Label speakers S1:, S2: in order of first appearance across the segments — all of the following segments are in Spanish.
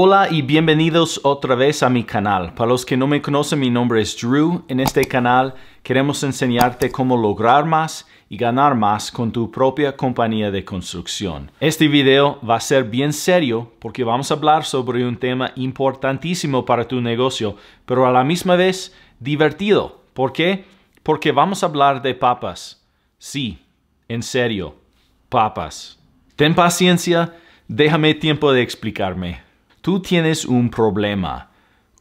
S1: Hola y bienvenidos otra vez a mi canal. Para los que no me conocen, mi nombre es Drew. En este canal queremos enseñarte cómo lograr más y ganar más con tu propia compañía de construcción. Este video va a ser bien serio porque vamos a hablar sobre un tema importantísimo para tu negocio, pero a la misma vez divertido. ¿Por qué? Porque vamos a hablar de papas. Sí, en serio, papas. Ten paciencia, déjame tiempo de explicarme tú tienes un problema.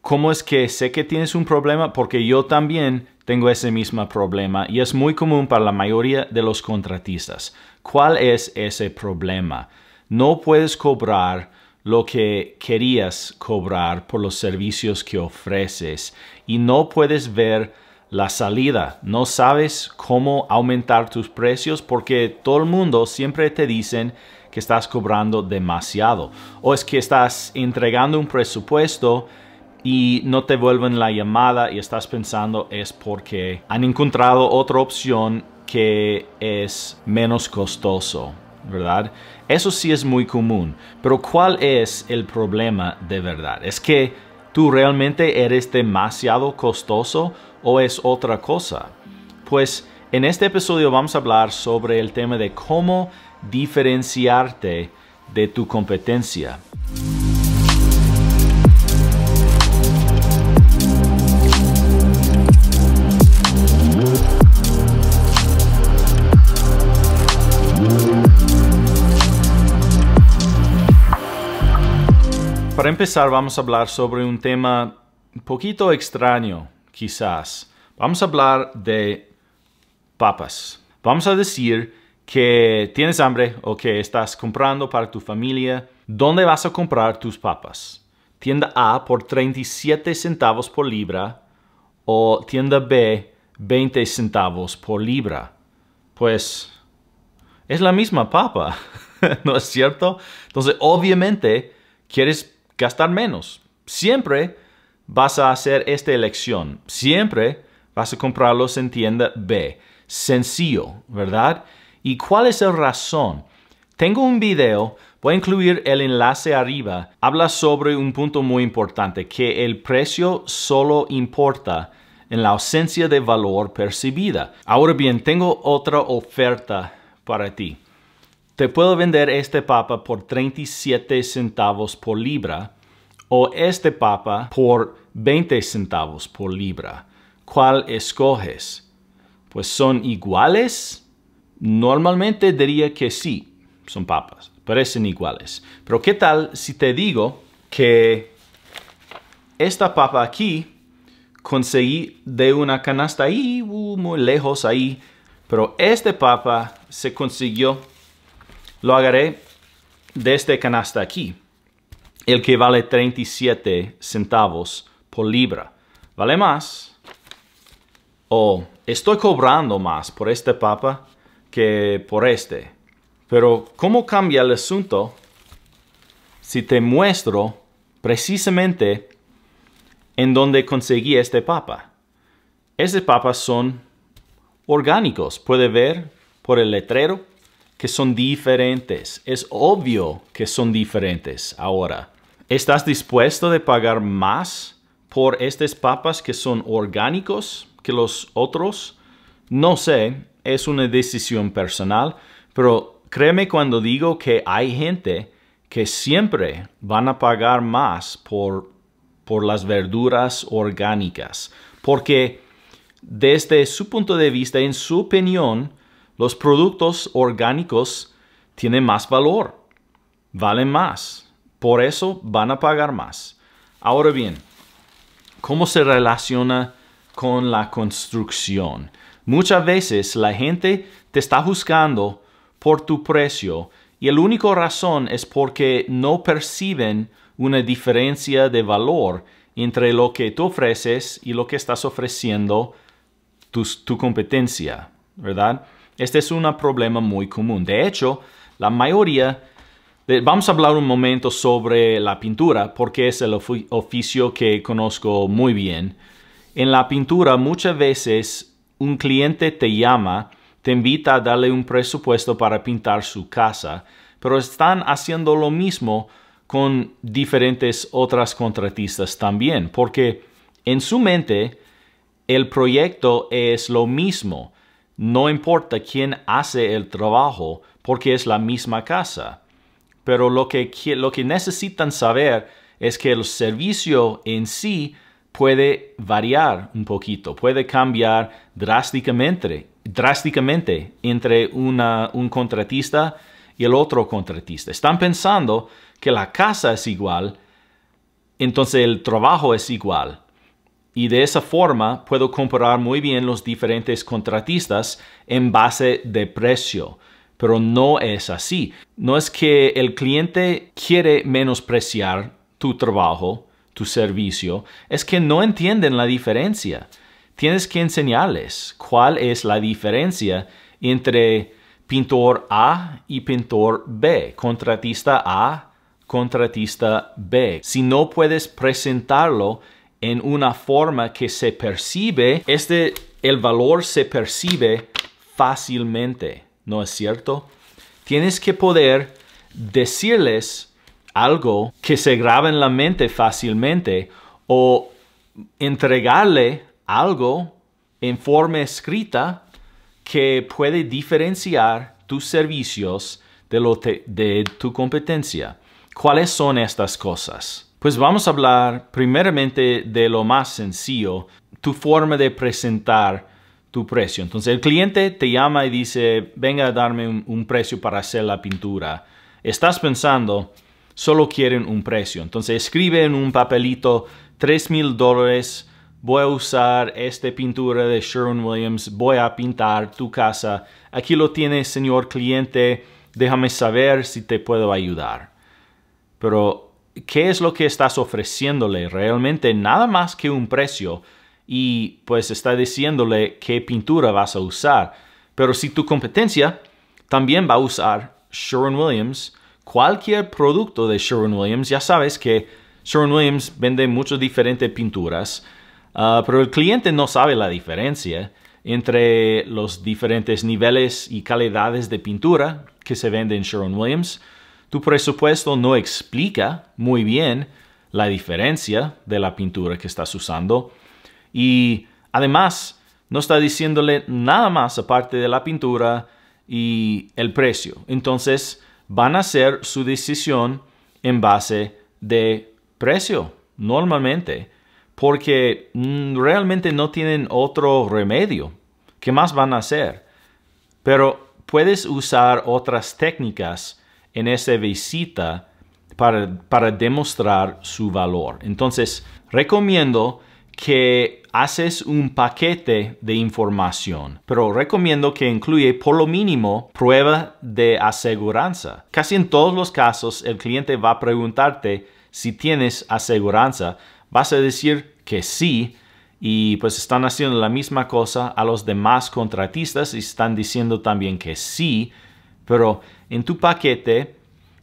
S1: ¿Cómo es que sé que tienes un problema? Porque yo también tengo ese mismo problema y es muy común para la mayoría de los contratistas. ¿Cuál es ese problema? No puedes cobrar lo que querías cobrar por los servicios que ofreces y no puedes ver la salida. No sabes cómo aumentar tus precios porque todo el mundo siempre te dicen que estás cobrando demasiado o es que estás entregando un presupuesto y no te vuelven la llamada y estás pensando es porque han encontrado otra opción que es menos costoso, ¿verdad? Eso sí es muy común, pero ¿cuál es el problema de verdad? ¿Es que tú realmente eres demasiado costoso o es otra cosa? Pues en este episodio vamos a hablar sobre el tema de cómo diferenciarte de tu competencia. Para empezar vamos a hablar sobre un tema un poquito extraño, quizás. Vamos a hablar de papas. Vamos a decir que tienes hambre o que estás comprando para tu familia. ¿Dónde vas a comprar tus papas? Tienda A por 37 centavos por libra o tienda B 20 centavos por libra. Pues es la misma papa, ¿no es cierto? Entonces obviamente quieres gastar menos. Siempre vas a hacer esta elección. Siempre vas a comprarlos en tienda B sencillo, ¿verdad? ¿Y cuál es la razón? Tengo un video, voy a incluir el enlace arriba, habla sobre un punto muy importante, que el precio solo importa en la ausencia de valor percibida. Ahora bien, tengo otra oferta para ti. Te puedo vender este papa por 37 centavos por libra o este papa por 20 centavos por libra. ¿Cuál escoges? pues son iguales? Normalmente diría que sí, son papas, parecen iguales. Pero ¿qué tal si te digo que esta papa aquí conseguí de una canasta ahí, uh, muy lejos ahí, pero este papa se consiguió, lo agarré de este canasta aquí, el que vale 37 centavos por libra. Vale más, oh, estoy cobrando más por este papa que por este. Pero ¿cómo cambia el asunto si te muestro precisamente en dónde conseguí este papa? Estos papas son orgánicos. Puede ver por el letrero que son diferentes. Es obvio que son diferentes ahora. ¿Estás dispuesto de pagar más por estos papas que son orgánicos? que los otros? No sé, es una decisión personal, pero créeme cuando digo que hay gente que siempre van a pagar más por, por las verduras orgánicas, porque desde su punto de vista, en su opinión, los productos orgánicos tienen más valor, valen más, por eso van a pagar más. Ahora bien, ¿cómo se relaciona con la construcción. Muchas veces la gente te está juzgando por tu precio y la única razón es porque no perciben una diferencia de valor entre lo que tú ofreces y lo que estás ofreciendo tu, tu competencia, ¿verdad? Este es un problema muy común. De hecho, la mayoría Vamos a hablar un momento sobre la pintura porque es el oficio que conozco muy bien. En la pintura muchas veces un cliente te llama, te invita a darle un presupuesto para pintar su casa, pero están haciendo lo mismo con diferentes otras contratistas también, porque en su mente el proyecto es lo mismo, no importa quién hace el trabajo, porque es la misma casa. Pero lo que, lo que necesitan saber es que el servicio en sí puede variar un poquito, puede cambiar drásticamente, drásticamente entre un contratista y el otro contratista. Están pensando que la casa es igual, entonces el trabajo es igual. Y de esa forma puedo comparar muy bien los diferentes contratistas en base de precio. Pero no es así. No es que el cliente quiere menospreciar tu trabajo, tu servicio es que no entienden la diferencia. Tienes que enseñarles cuál es la diferencia entre pintor A y pintor B, contratista A, contratista B. Si no puedes presentarlo en una forma que se percibe, este, el valor se percibe fácilmente, ¿no es cierto? Tienes que poder decirles algo que se graba en la mente fácilmente o entregarle algo en forma escrita que puede diferenciar tus servicios de, lo de tu competencia. ¿Cuáles son estas cosas? Pues vamos a hablar primeramente de lo más sencillo, tu forma de presentar tu precio. Entonces el cliente te llama y dice, venga a darme un precio para hacer la pintura. Estás pensando, solo quieren un precio. Entonces escribe en un papelito $3,000, mil dólares, voy a usar esta pintura de Sherwin Williams, voy a pintar tu casa. Aquí lo tienes, señor cliente, déjame saber si te puedo ayudar. Pero, ¿qué es lo que estás ofreciéndole? Realmente nada más que un precio y pues está diciéndole qué pintura vas a usar. Pero si tu competencia también va a usar Sherwin Williams, cualquier producto de Sherwin-Williams, ya sabes que Sherwin-Williams vende muchas diferentes pinturas, ah, pero el cliente no sabe la diferencia entre los diferentes niveles y calidades de pintura que se vende en Sherwin-Williams. Tu presupuesto no explica muy bien la diferencia de la pintura que estás usando y además no está diciéndole nada más aparte de la pintura y el precio. Entonces, van a hacer su decisión en base de precio, normalmente, porque mm, realmente no tienen otro remedio. ¿Qué más van a hacer? Pero puedes usar otras técnicas en esa visita para, para demostrar su valor. Entonces, recomiendo que haces un paquete de información, pero recomiendo que incluye por lo mínimo prueba de aseguranza. Casi en todos los casos el cliente va a preguntarte si tienes aseguranza, vas a decir que sí y pues están haciendo la misma cosa a los demás contratistas y están diciendo también que sí, pero en tu paquete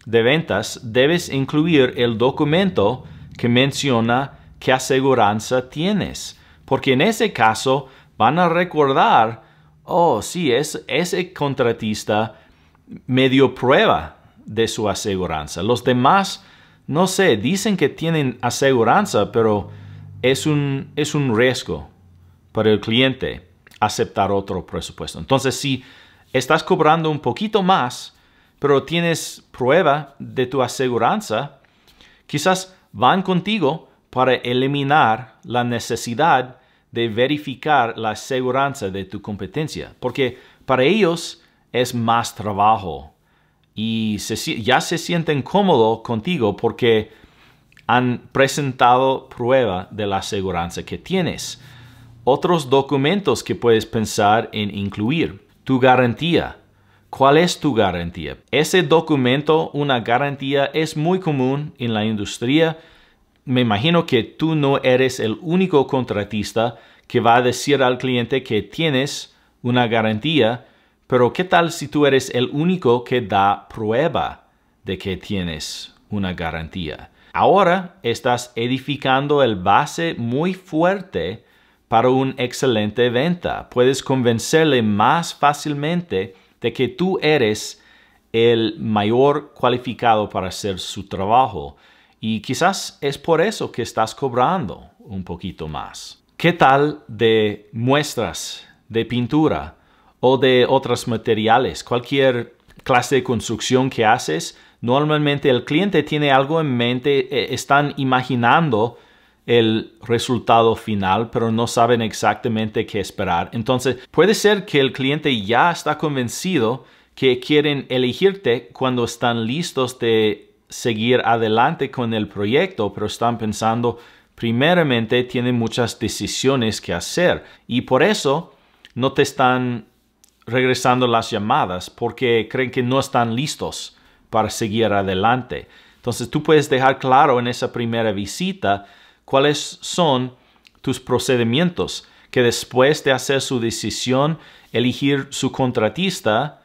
S1: de ventas debes incluir el documento que menciona qué aseguranza tienes, porque en ese caso van a recordar, oh, sí, es, ese contratista me dio prueba de su aseguranza. Los demás, no sé, dicen que tienen aseguranza, pero es un, es un riesgo para el cliente aceptar otro presupuesto. Entonces, si estás cobrando un poquito más, pero tienes prueba de tu aseguranza, quizás van contigo para eliminar la necesidad de verificar la seguridad de tu competencia, porque para ellos es más trabajo y ya se sienten cómodos contigo porque han presentado prueba de la seguridad que tienes. Otros documentos que puedes pensar en incluir. Tu garantía. ¿Cuál es tu garantía? Ese documento, una garantía, es muy común en la industria me imagino que tú no eres el único contratista que va a decir al cliente que tienes una garantía, pero ¿qué tal si tú eres el único que da prueba de que tienes una garantía? Ahora estás edificando el base muy fuerte para una excelente venta. Puedes convencerle más fácilmente de que tú eres el mayor cualificado para hacer su trabajo y quizás es por eso que estás cobrando un poquito más. ¿Qué tal de muestras de pintura o de otros materiales? Cualquier clase de construcción que haces, normalmente el cliente tiene algo en mente, eh, están imaginando el resultado final, pero no saben exactamente qué esperar. Entonces, puede ser que el cliente ya está convencido que quieren elegirte cuando están listos de seguir adelante con el proyecto, pero están pensando, primeramente, tienen muchas decisiones que hacer y por eso no te están regresando las llamadas porque creen que no están listos para seguir adelante. Entonces tú puedes dejar claro en esa primera visita cuáles son tus procedimientos, que después de hacer su decisión, elegir su contratista,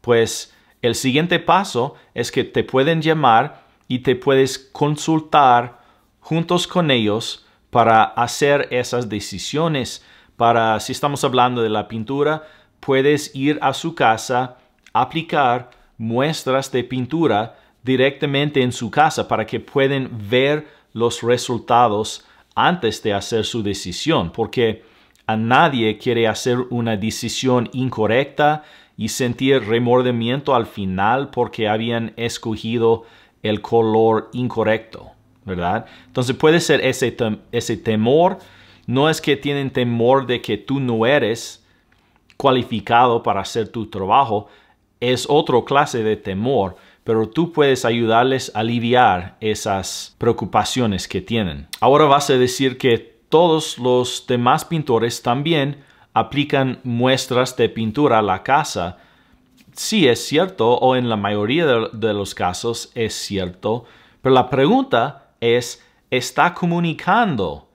S1: pues el siguiente paso es que te pueden llamar y te puedes consultar juntos con ellos para hacer esas decisiones. Para, si estamos hablando de la pintura, puedes ir a su casa, aplicar muestras de pintura directamente en su casa para que puedan ver los resultados antes de hacer su decisión, porque a nadie quiere hacer una decisión incorrecta y sentir remordimiento al final porque habían escogido el color incorrecto, ¿verdad? Entonces puede ser ese, ese temor, no es que tienen temor de que tú no eres cualificado para hacer tu trabajo, es otra clase de temor, pero tú puedes ayudarles a aliviar esas preocupaciones que tienen. Ahora vas a decir que todos los demás pintores también aplican muestras de pintura a la casa. Sí es cierto, o en la mayoría de, los casos es cierto, pero la pregunta es, ¿está comunicando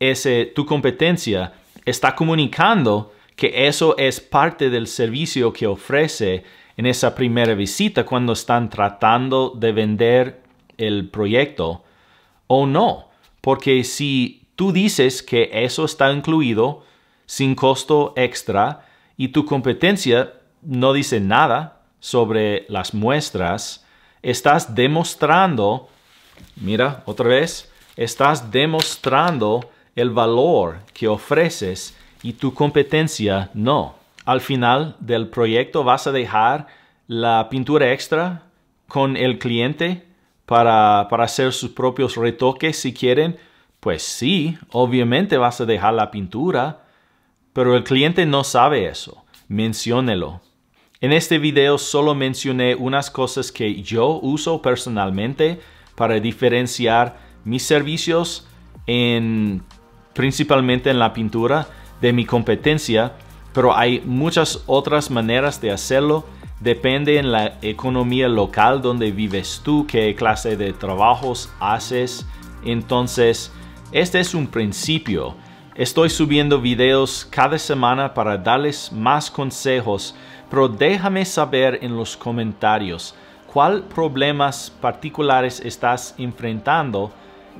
S1: ese, tu competencia? ¿Está comunicando que eso es parte del servicio que ofrece en esa primera visita cuando están tratando de vender el proyecto o no? Porque si tú dices que eso está incluido, sin costo extra y tu competencia no dice nada sobre las muestras, estás demostrando, mira otra vez, estás demostrando el valor que ofreces y tu competencia no. Al final del proyecto vas a dejar la pintura extra con el cliente para, hacer sus propios retoques si quieren, pues sí, obviamente vas a dejar la pintura, pero el cliente no sabe eso. Menciónelo. En este video solo mencioné unas cosas que yo uso personalmente para diferenciar mis servicios en, principalmente en la pintura de mi competencia, pero hay muchas otras maneras de hacerlo. Depende en la economía local donde vives tú, qué clase de trabajos haces. Entonces, este es un principio Estoy subiendo videos cada semana para darles más consejos, pero déjame saber en los comentarios cuál problemas particulares estás enfrentando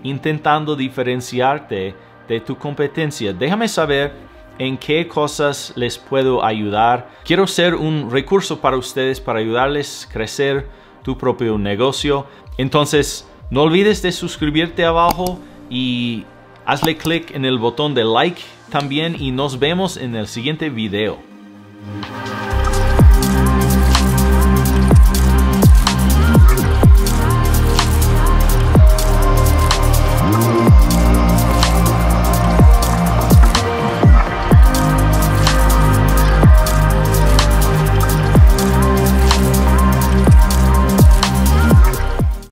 S1: intentando diferenciarte de tu competencia. Déjame saber en qué cosas les puedo ayudar. Quiero ser un recurso para ustedes para ayudarles a crecer tu propio negocio. Entonces, no olvides de suscribirte abajo y Hazle clic en el botón de like también y nos vemos en el siguiente video.